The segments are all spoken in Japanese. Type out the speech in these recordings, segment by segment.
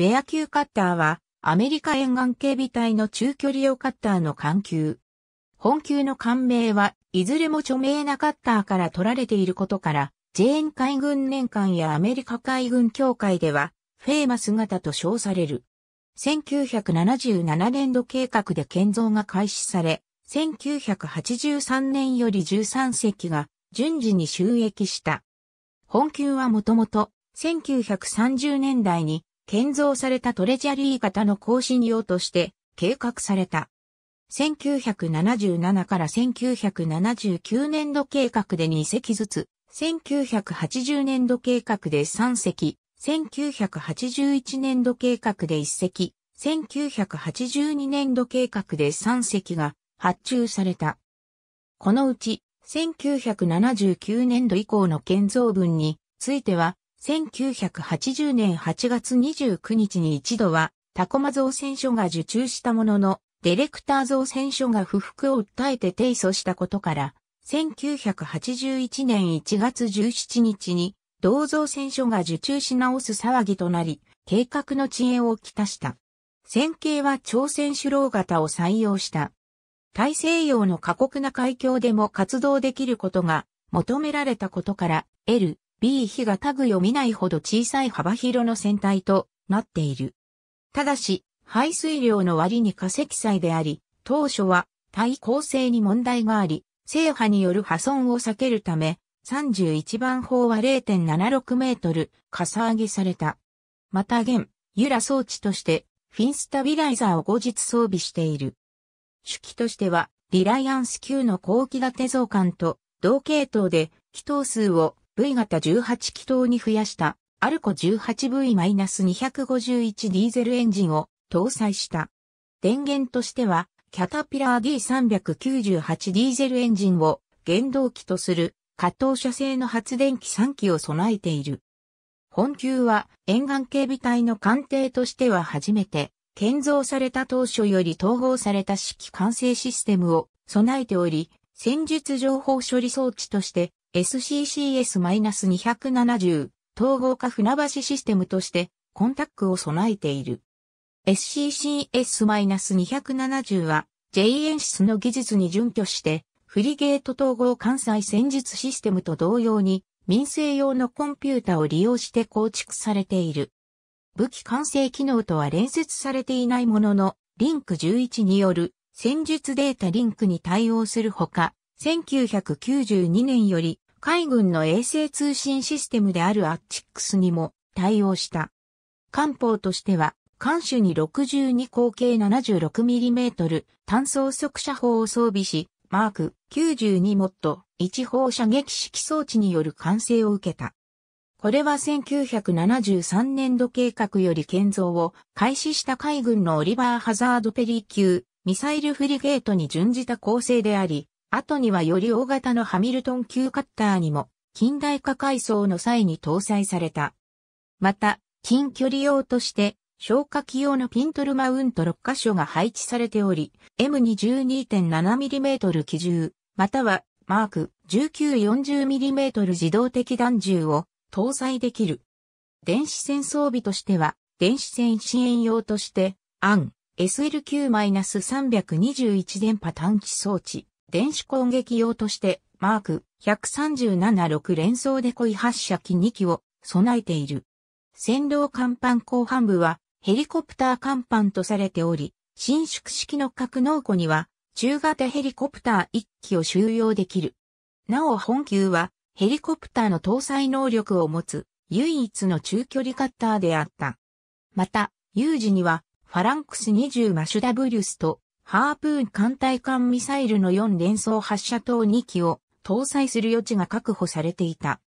ベア級カッターは、アメリカ沿岸警備隊の中距離用カッターの艦級。本級の艦名はいずれも著名なカッターから取られていることから、ジェーン海軍年間やアメリカ海軍協会では、フェーマ姿と称される。1977年度計画で建造が開始され、1983年より13隻が順次に収益した。本級はもともと1930年代に建造されたトレジャリー型の更新用として計画された。1977から1979年度計画で2隻ずつ、1980年度計画で3隻、1981年度計画で1隻、1982年度計画で3隻が発注された。このうち、1979年度以降の建造分については、1980年8月29日に一度は、タコマ造船所が受注したものの、ディレクター造船所が不服を訴えて提訴したことから、1981年1月17日に、同造船所が受注し直す騒ぎとなり、計画の遅延をきたした。船形は朝鮮主老型を採用した。大西洋の過酷な海峡でも活動できることが求められたことから、L、B 比がタグ読みないほど小さい幅広の船体となっている。ただし、排水量の割に化石祭であり、当初は耐抗性に問題があり、制覇による破損を避けるため、31番砲は0.76メートル、かさ上げされた。また現、ユラ装置として、フィンスタビライザーを後日装備している。主機としては、リライアンス級の後期立て増艦と、同系統で、気筒数を V 型18気筒に増やしたアルコ 18V-251 ディーゼルエンジンを搭載した。電源としては、キャタピラー D398 ディーゼルエンジンを原動機とする加藤車製の発電機3機を備えている。本級は沿岸警備隊の艦艇としては初めて建造された当初より統合された式管制システムを備えており、戦術情報処理装置として SCCS-270 統合化船橋システムとしてコンタックを備えている。SCCS-270 は j n s の技術に準拠してフリゲート統合関西戦術システムと同様に民生用のコンピュータを利用して構築されている。武器完成機能とは連接されていないものの、リンク11による戦術データリンクに対応するほか、1992年より海軍の衛星通信システムであるアッチックスにも対応した。艦砲としては、艦首に62口径 76mm 単装速射砲を装備し、マーク92モット1砲射撃式装置による完成を受けた。これは1973年度計画より建造を開始した海軍のオリバー・ハザード・ペリー級ミサイルフリゲートに準じた構成であり、後にはより大型のハミルトン級カッターにも近代化改装の際に搭載された。また、近距離用として消火器用のピントルマウント6箇所が配置されており、M22.7mm 機銃、またはマーク 1940mm 自動的弾銃を搭載できる。電子戦装備としては、電子戦支援用として、アン SL9-321 電波探知装置、電子攻撃用として、マーク1376連装でイ発射機2機を備えている。先導甲板後半部はヘリコプター甲板とされており、伸縮式の格納庫には中型ヘリコプター1機を収容できる。なお本級はヘリコプターの搭載能力を持つ唯一の中距離カッターであった。また、有事にはファランクス20マシュダブリュスとハープーン艦隊艦ミサイルの4連装発射等2機を搭載する余地が確保されていた。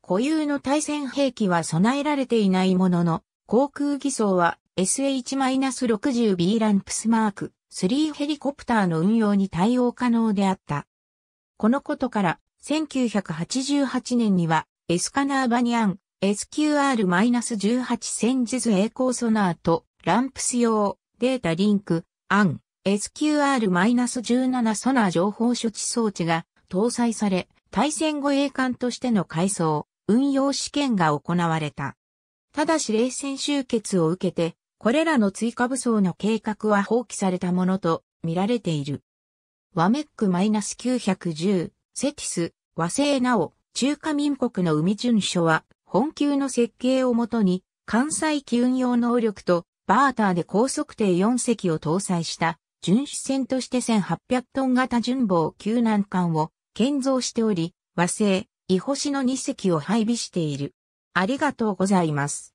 固有の対戦兵器は備えられていないものの、航空偽装は SH-60B ランプスマーク3ヘリコプターの運用に対応可能であった。このことから、1988年には、エスカナーバニアン SQR-18 戦術栄光ソナーと、ランプス用データリンク、アン、SQR-17 ソナー情報処置装置が搭載され、対戦護衛艦としての改装、運用試験が行われた。ただし冷戦終結を受けて、これらの追加武装の計画は放棄されたものと見られている。ワメック -910、セティス、和製なお、中華民国の海巡署は、本級の設計をもとに、関西機運用能力と、バーターで高速艇4隻を搭載した巡視船として1800トン型巡防救難艦を建造しており、和製、伊星の2隻を配備している。ありがとうございます。